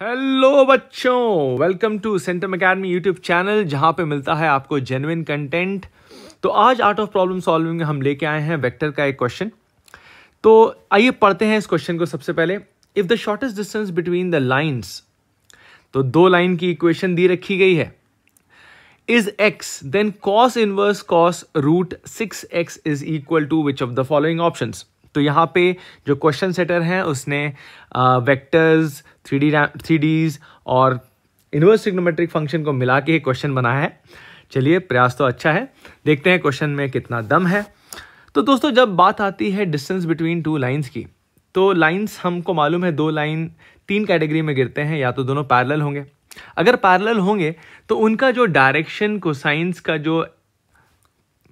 Hello बच्चों welcome to Centum Academy YouTube channel जहां पे मिलता है आपको जेनुइन कंटेंट तो आज आर्ट ऑफ प्रॉब्लम सॉल्विंग में हम लेके आए हैं वेक्टर का एक क्वेश्चन तो आइए पढ़ते हैं इस क्वेश्चन को सबसे पहले if the shortest distance between the lines तो दो लाइन की इक्वेशन दी रखी गई है is x then cos inverse cos root six x is equal to which of the following options तो यहाँ पे जो क्वेश्चन सेटर हैं उसने vectors three D three Ds और इन्वर्स सिग्नोमेट्रिक फंक्शन को मिला के क्वेश्चन बनाया है चलिए प्रयास तो अच्छा है देखते हैं क्वेश्चन में कितना दम है तो दोस्तों जब बात आती है डिस्टेंस बिटवीन टू लाइंस की तो लाइंस हमको मालूम है दो लाइन तीन कैटेगरी में गिरते हैं या तो दोनों पैरल होंगे अगर पैरल होंगे तो उनका जो डायरेक्शन साइंस का जो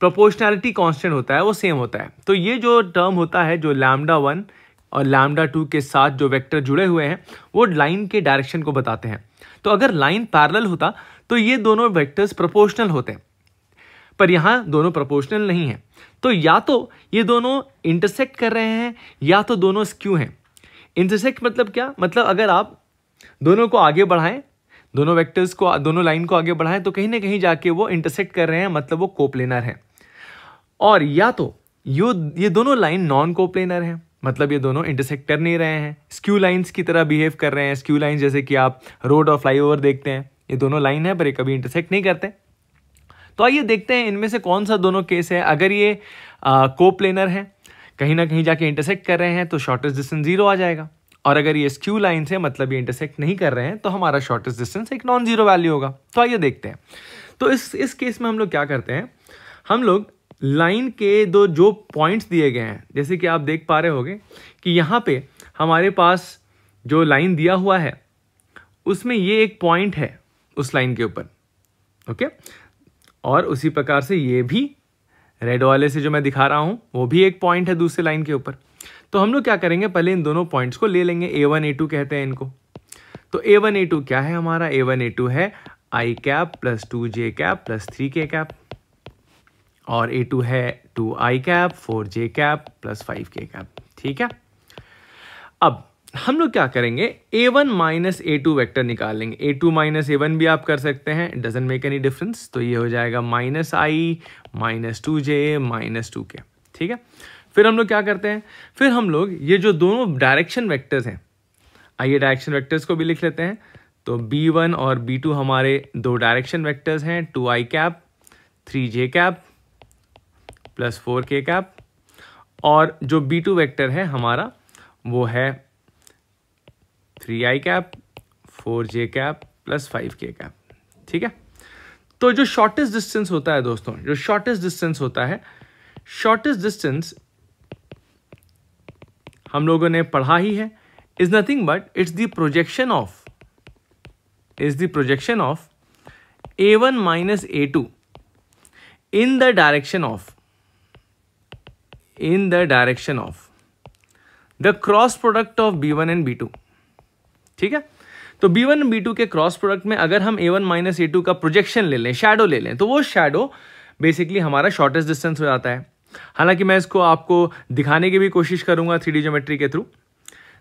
प्रोपोर्शनैलिटी कांस्टेंट होता है वो सेम होता है तो ये जो टर्म होता है जो लैमडा वन और लैमडा टू के साथ जो वेक्टर जुड़े हुए हैं वो लाइन के डायरेक्शन को बताते हैं तो अगर लाइन पैरल होता तो ये दोनों वैक्टर्स प्रपोर्शनल होते हैं पर यहाँ दोनों प्रपोर्शनल नहीं हैं तो या तो ये दोनों इंटरसेक्ट कर रहे हैं या तो दोनों स्क्यू हैं इंटरसेक्ट मतलब क्या मतलब अगर आप दोनों को आगे बढ़ाएं दोनों वेक्टर्स को दोनों लाइन को आगे बढ़ाएं तो कहीं ना कहीं जाके वो इंटरसेक्ट कर रहे हैं मतलब वो कोपलेनर है और या तो यो ये दोनों लाइन नॉन कोप्लेनर हैं मतलब ये दोनों इंटरसेक्ट कर नहीं रहे हैं स्क्यू लाइंस की तरह बिहेव कर रहे हैं स्क्यू लाइन जैसे कि आप रोड और फ्लाईओवर देखते हैं ये दोनों लाइन है पर ये कभी इंटरसेक्ट नहीं करते तो आइए देखते हैं इनमें से कौन सा दोनों केस है अगर ये कोप्लेनर है कहीं ना कहीं जाके इंटरसेक्ट कर रहे हैं तो शॉर्टेस्ट डिस्टेंस जीरो आ जाएगा और अगर ये स्क्यू लाइन है मतलब ये इंटरसेक्ट नहीं कर रहे हैं तो हमारा शॉर्टेस्ट डिस्टेंस एक नॉन जीरो वैल्यू होगा तो आइए देखते हैं तो इस इस केस में हम लोग क्या करते हैं हम लोग लाइन के दो जो पॉइंट्स दिए गए हैं जैसे कि आप देख पा रहे होंगे कि यहाँ पे हमारे पास जो लाइन दिया हुआ है उसमें ये एक पॉइंट है उस लाइन के ऊपर ओके और उसी प्रकार से ये भी रेड वाले से जो मैं दिखा रहा हूँ वो भी एक पॉइंट है दूसरे लाइन के ऊपर तो हम लोग क्या करेंगे पहले इन दोनों पॉइंट्स को ले लेंगे ए वन ए टू कहते हैं इनको तो ए वन ए टू क्या है हमारा ए वन ए टू है I cap plus two J cap plus three K cap और ए टू है two I cap four J cap plus five K cap ठीक है अब हम लोग क्या करेंगे A one minus A two vector निकाल लेंगे A two minus A one भी आप कर सकते हैं डजेंट मेक एनी डिफरेंस तो ये हो जाएगा minus I minus two J minus two K ठीक है फिर हम लोग क्या करते हैं फिर हम लोग ये जो दोनों डायरेक्शन वेक्टर्स हैं आइए डायरेक्शन वेक्टर्स को भी लिख लेते हैं तो बी वन और बी टू हमारे दो डायरेक्शन वैक्टर्स हैं two I cap three J cap plus four K cap और जो बी टू वैक्टर है हमारा वो है three I cap four J cap plus five K cap ठीक है तो जो शॉर्टेस्ट डिस्टेंस होता है दोस्तों जो शॉर्टेस्ट डिस्टेंस होता है शॉर्टेस्ट डिस्टेंस हम लोगों ने पढ़ा ही है is nothing but it's the projection of is the projection of A one minus A two in the direction of in the direction of the cross product of b1 and b2 ठीक है तो b1 B b2 के cross product में अगर हम a1 one minus ए का projection ले लें शेडो ले लें तो वो शेडो बेसिकली हमारा शॉर्टेस्ट डिस्टेंस हो जाता है हालांकि मैं इसको आपको दिखाने की भी कोशिश करूंगा थ्री ज्योमेट्री के थ्रू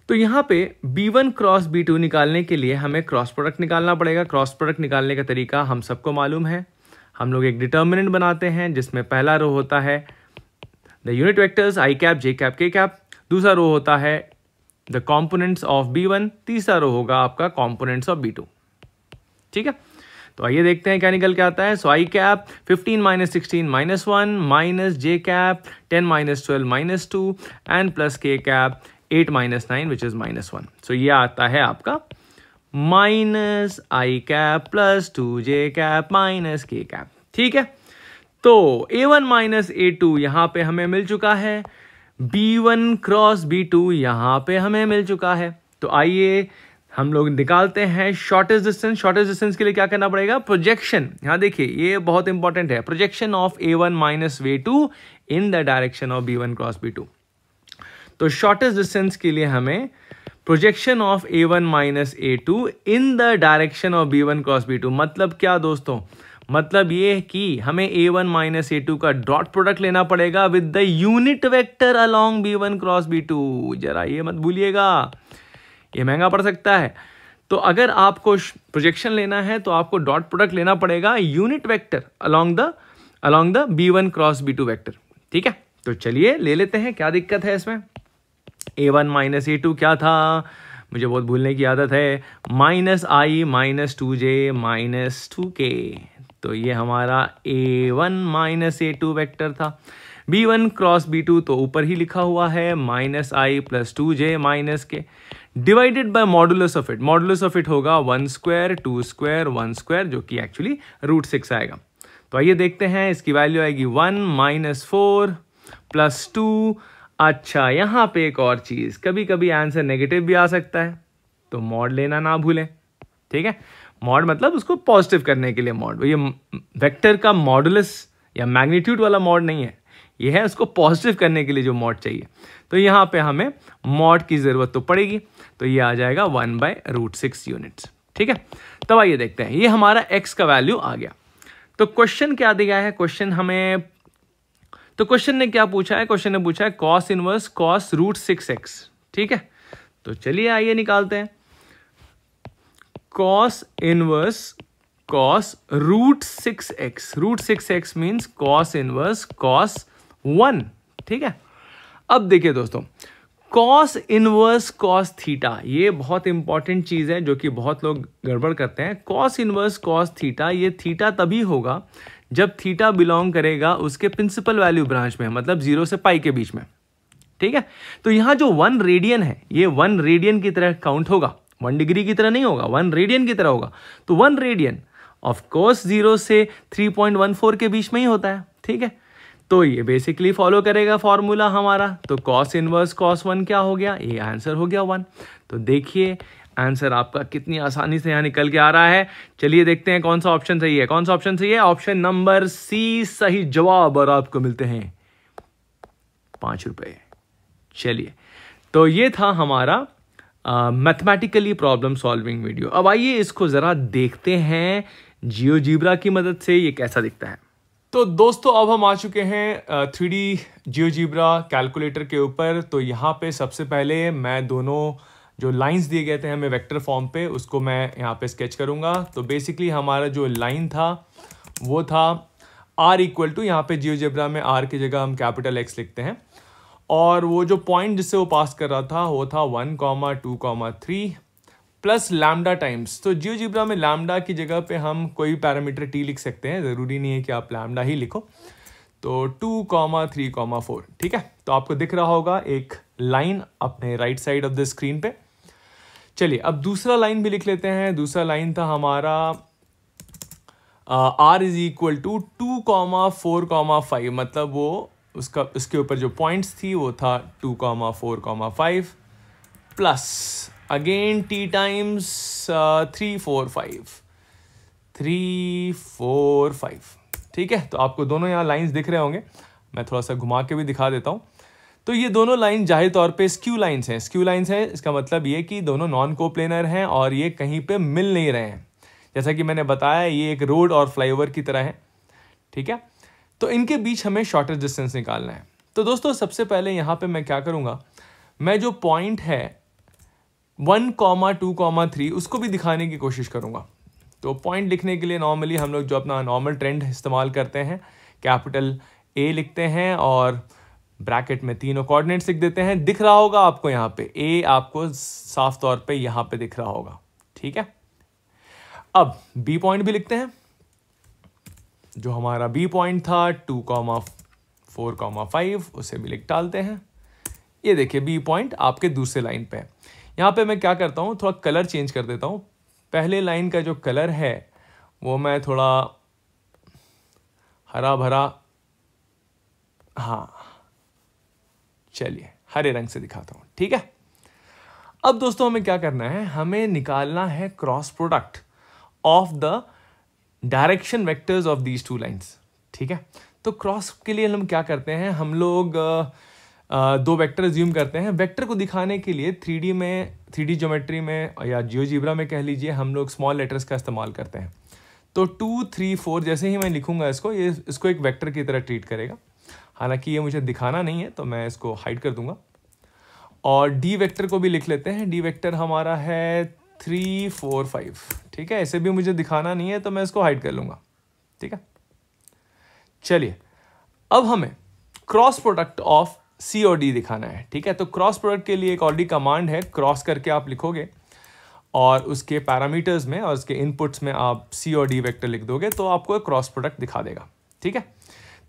तो यहां पे b1 क्रॉस बी निकालने के लिए हमें क्रॉस प्रोडक्ट निकालना पड़ेगा क्रॉस प्रोडक्ट निकालने का तरीका हम सबको मालूम है हम लोग एक डिटर्मिनेंट बनाते हैं जिसमें पहला रो होता है the unit vectors I cap J cap K cap दूसरा रो होता है the components of B one तीसरा रो होगा आपका कॉम्पोनेंट्स ऑफ बी टू ठीक है तो आइए देखते हैं क्या निकल के आता है so I cap 15 minus sixteen minus one minus J cap 10 minus twelve minus two and plus K cap 8 minus nine which is minus one so ये आता है आपका minus I cap plus two J cap minus K cap ठीक है तो A one minus A two यहाँ पे हमें मिल चुका है B one cross B two यहाँ पे हमें मिल चुका है तो आइए हम लोग निकालते हैं शॉर्टेस्ट डिस्टेंस शॉर्टेस्ट डिस्टेंस के लिए क्या करना पड़ेगा प्रोजेक्शन यहाँ देखिए ये बहुत इंपॉर्टेंट है projection of A one minus A two in the direction of B one cross B two तो शॉर्टेस्ट डिस्टेंस के लिए हमें projection of A one minus A two in the direction of B one cross B two मतलब क्या दोस्तों मतलब ये कि हमें A one minus A two का डॉट प्रोडक्ट लेना पड़ेगा with the unit vector along B one cross B two जरा ये मत भूलिएगा ये महंगा पड़ सकता है तो अगर आपको प्रोजेक्शन लेना है तो आपको डॉट प्रोडक्ट लेना पड़ेगा unit vector along the along the B one cross B two vector ठीक है तो चलिए ले लेते हैं क्या दिक्कत है इसमें A one minus A two क्या था मुझे बहुत भूलने की आदत है minus I minus two J minus two K तो ये हमारा A one minus A two vector था B one cross B two तो ऊपर ही लिखा हुआ है minus I plus two J minus K divided by modulus of it modulus of it होगा one square two square one square जो कि एक्चुअली रूट सिक्स आएगा तो आइए देखते हैं इसकी वैल्यू आएगी one minus four plus two अच्छा यहाँ पे एक और चीज़ कभी कभी आंसर नेगेटिव भी आ सकता है तो मॉड लेना ना भूलें ठीक है मॉड मतलब उसको पॉजिटिव करने के लिए मॉड ये वेक्टर का मॉडुलस या मैग्नीट्यूड वाला मॉड नहीं है ये है उसको पॉजिटिव करने के लिए जो मॉड चाहिए तो यहाँ पे हमें मॉड की ज़रूरत तो पड़ेगी तो ये आ जाएगा one by root six units ठीक है तब तो आइए देखते हैं ये हमारा एक्स का वैल्यू आ गया तो क्वेश्चन क्या दिया है क्वेश्चन हमें तो क्वेश्चन ने क्या पूछा है क्वेश्चन ने पूछा है cos inverse cos root six x ठीक है तो चलिए आइए निकालते हैं cos inverse cos root six x root six x means cos inverse cos one ठीक है अब देखिए दोस्तों कॉस इनवर्स कॉस थीटा ये बहुत इंपॉर्टेंट चीज है जो कि बहुत लोग गड़बड़ करते हैं कॉस इनवर्स कॉस थीटा ये थीटा तभी होगा जब थीटा बिलोंग करेगा उसके प्रिंसिपल वैल्यू ब्रांच में मतलब जीरो से पाई के बीच में ठीक है तो यहां जो वन रेडियन है ये वन रेडियन की तरह काउंट होगा वन डिग्री की तरह नहीं होगा वन रेडियन की तरह होगा तो वन रेडियन ऑफकोर्स जीरो से थ्री फोर के बीच में ही होता है ठीक है तो ये बेसिकली फॉलो करेगा फॉर्मूला हमारा तो कॉस इनवर्स कॉस वन क्या हो गया ये आंसर हो गया वन तो देखिए आंसर आपका कितनी आसानी से यहाँ निकल के आ रहा है चलिए देखते हैं कौन सा ऑप्शन सही है कौन सा ऑप्शन सही है ऑप्शन नंबर सी सही जवाब और आपको मिलते हैं पांच रुपए चलिए तो ये था हमारा मैथमेटिकली प्रॉब्लम सॉल्विंग वीडियो अब आइए इसको ज़रा देखते हैं जियो जीब्रा की मदद से ये कैसा दिखता है तो दोस्तों अब हम आ चुके हैं three D GeoGebra calculator के ऊपर तो यहाँ पे सबसे पहले मैं दोनों जो लाइंस दिए गए थे हमें वेक्टर फॉर्म पे उसको मैं यहाँ पे स्केच करूँगा तो बेसिकली हमारा जो लाइन था वो था आर इक्वल टू यहाँ पे जियो जीब्रा में आर की जगह हम कैपिटल एक्स लिखते हैं और वो जो पॉइंट जिससे वो पास कर रहा था वो था one comma two comma three plus lambda times तो जियो जिब्रा में लैमडा की जगह पे हम कोई भी पैरामीटर टी लिख सकते हैं ज़रूरी नहीं है कि आप लैमडा ही लिखो तो two comma three comma four ठीक है तो आपको दिख रहा होगा एक लाइन अपने right side of the screen पे चलिए अब दूसरा लाइन भी लिख लेते हैं दूसरा लाइन था हमारा r is equal to two comma four comma five मतलब वो उसका उसके ऊपर जो पॉइंट्स थी वो था two comma four comma five plus again t times three four five three four five ठीक है तो आपको दोनों यहाँ लाइंस दिख रहे होंगे मैं थोड़ा सा घुमा के भी दिखा देता हूँ तो ये दोनों लाइन जाहिर तौर पे स्क्यू लाइंस हैं स्क्यू लाइंस हैं इसका मतलब ये कि दोनों नॉन कोप्लेनर हैं और ये कहीं पे मिल नहीं रहे हैं जैसा कि मैंने बताया ये एक रोड और फ्लाईओवर की तरह है ठीक है तो इनके बीच हमें शॉर्टेज डिस्टेंस निकालना है तो दोस्तों सबसे पहले यहाँ पे मैं क्या करूँगा मैं जो पॉइंट है one comma two comma three उसको भी दिखाने की कोशिश करूँगा तो पॉइंट लिखने के लिए नॉर्मली हम लोग जो अपना नॉर्मल ट्रेंड इस्तेमाल करते हैं कैपिटल ए लिखते हैं और ब्रैकेट में तीनों कोऑर्डिनेट्स लिख देते हैं दिख रहा होगा आपको यहाँ पे ए आपको साफ तौर पे यहाँ पे दिख रहा होगा ठीक है अब बी पॉइंट भी लिखते हैं जो हमारा बी पॉइंट था two comma four comma five उसे भी लिख डालते हैं ये देखिए बी पॉइंट आपके दूसरे लाइन पे है यहाँ पे मैं क्या करता हूँ थोड़ा कलर चेंज कर देता हूँ पहले लाइन का जो कलर है वो मैं थोड़ा हरा भरा हाँ चलिए हरे रंग से दिखाता हूँ ठीक है अब दोस्तों हमें क्या करना है हमें निकालना है cross product of the direction vectors of these two lines ठीक है तो क्रॉस के लिए हम क्या करते हैं हम लोग आ, दो वेक्टर ज्यूम करते हैं वेक्टर को दिखाने के लिए थ्री में थ्री ज्योमेट्री में या जीब्रा में कह लीजिए हम लोग स्मॉल लेटर्स का इस्तेमाल करते हैं तो टू थ्री फोर जैसे ही मैं लिखूंगा इसको ये इसको एक वेक्टर की तरह ट्रीट करेगा हालांकि ये मुझे दिखाना नहीं है तो मैं इसको हाइड कर दूंगा और डी वेक्टर को भी लिख लेते हैं डी वेक्टर हमारा है थ्री फोर फाइव ठीक है ऐसे भी मुझे दिखाना नहीं है तो मैं इसको हाइड कर लूँगा ठीक है चलिए अब हमें क्रॉस प्रोडक्ट ऑफ सी और डी दिखाना है ठीक है तो क्रॉस प्रोडक्ट के लिए एक ऑलरेडी कमांड है क्रॉस करके आप लिखोगे और उसके पैरामीटर्स में और उसके इनपुट्स में आप सी और डी वैक्टर लिख दोगे तो आपको क्रॉस प्रोडक्ट दिखा देगा ठीक है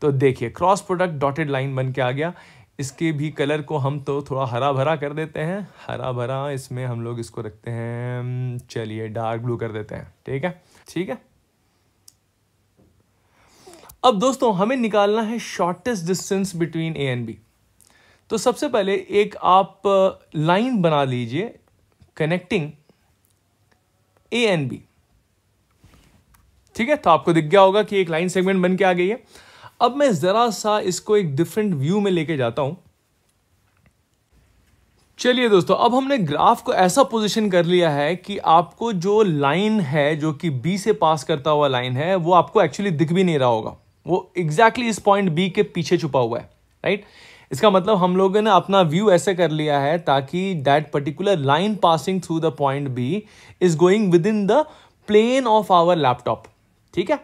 तो देखिए क्रॉस प्रोडक्ट डॉटेड लाइन बन के आ गया इसके भी कलर को हम तो थोड़ा हरा भरा कर देते हैं हरा भरा इसमें हम लोग इसको रखते हैं चलिए डार्क ब्लू कर देते हैं ठीक है ठीक है अब दोस्तों हमें निकालना है shortest distance between A and B तो सबसे पहले एक आप लाइन uh, बना लीजिए कनेक्टिंग ए एंड बी ठीक है तो आपको दिख गया होगा कि एक लाइन सेगमेंट बन के आ गई है अब मैं ज़रा सा इसको एक डिफरेंट व्यू में लेके जाता हूं चलिए दोस्तों अब हमने ग्राफ को ऐसा पोजीशन कर लिया है कि आपको जो लाइन है जो कि बी से पास करता हुआ लाइन है वो आपको एक्चुअली दिख भी नहीं रहा होगा वो एग्जैक्टली exactly इस पॉइंट बी के पीछे छुपा हुआ है राइट इसका मतलब हम लोगों ने अपना व्यू ऐसे कर लिया है ताकि that particular line passing through the point B is going within the plane of our laptop ठीक है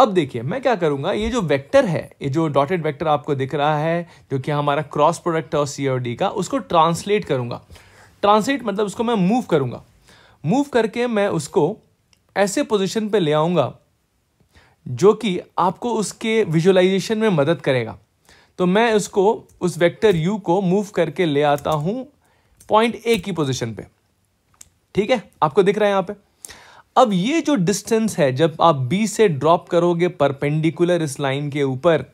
अब देखिए मैं क्या करूँगा ये जो वेक्टर है ये जो डॉटेड वेक्टर आपको दिख रहा है जो कि हमारा क्रॉस प्रोडक्ट और सी और डी का उसको ट्रांसलेट करूँगा ट्रांसलेट मतलब उसको मैं मूव करूँगा मूव करके मैं उसको ऐसे पोजिशन पर ले आऊँगा जो कि आपको उसके विजुअलाइजेशन में मदद करेगा तो मैं उसको उस वेक्टर यू को मूव करके ले आता हूँ पॉइंट ए की पोजिशन पे ठीक है आपको दिख रहा है यहाँ पे अब ये जो डिस्टेंस है जब आप बी से ड्रॉप करोगे परपेंडिकुलर इस लाइन के ऊपर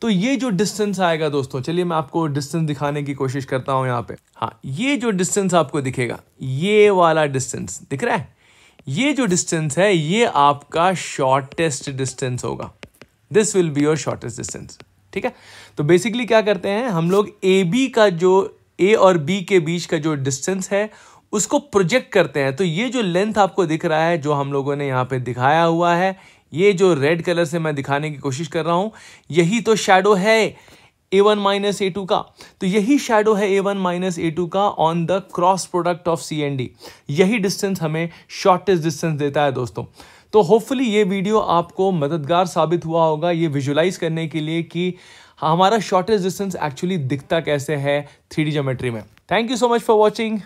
तो ये जो डिस्टेंस आएगा दोस्तों चलिए मैं आपको डिस्टेंस दिखाने की कोशिश करता हूँ यहाँ पे हाँ ये जो डिस्टेंस आपको दिखेगा ये वाला डिस्टेंस दिख रहा है ये जो डिस्टेंस है ये आपका शॉर्टेस्ट डिस्टेंस होगा this will be your shortest distance ठीक है तो बेसिकली क्या करते हैं हम लोग ए बी का जो ए और बी के बीच का जो डिस्टेंस है उसको प्रोजेक्ट करते हैं तो ये जो लेंथ आपको दिख रहा है जो हम लोगों ने यहाँ पे दिखाया हुआ है ये जो रेड कलर से मैं दिखाने की कोशिश कर रहा हूँ यही तो शेडो है a one minus A two का तो यही शेडो है a one minus A two का on the cross product of c and d यही डिस्टेंस हमें शॉर्टेस्ट डिस्टेंस देता है दोस्तों तो होपफुली ये वीडियो आपको मददगार साबित हुआ होगा ये विजुलाइज करने के लिए कि हमारा शॉर्टेस्ट डिस्टेंस एक्चुअली दिखता कैसे है थ्री डी जोमेट्री में thank you so much for watching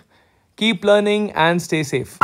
Keep learning and stay safe.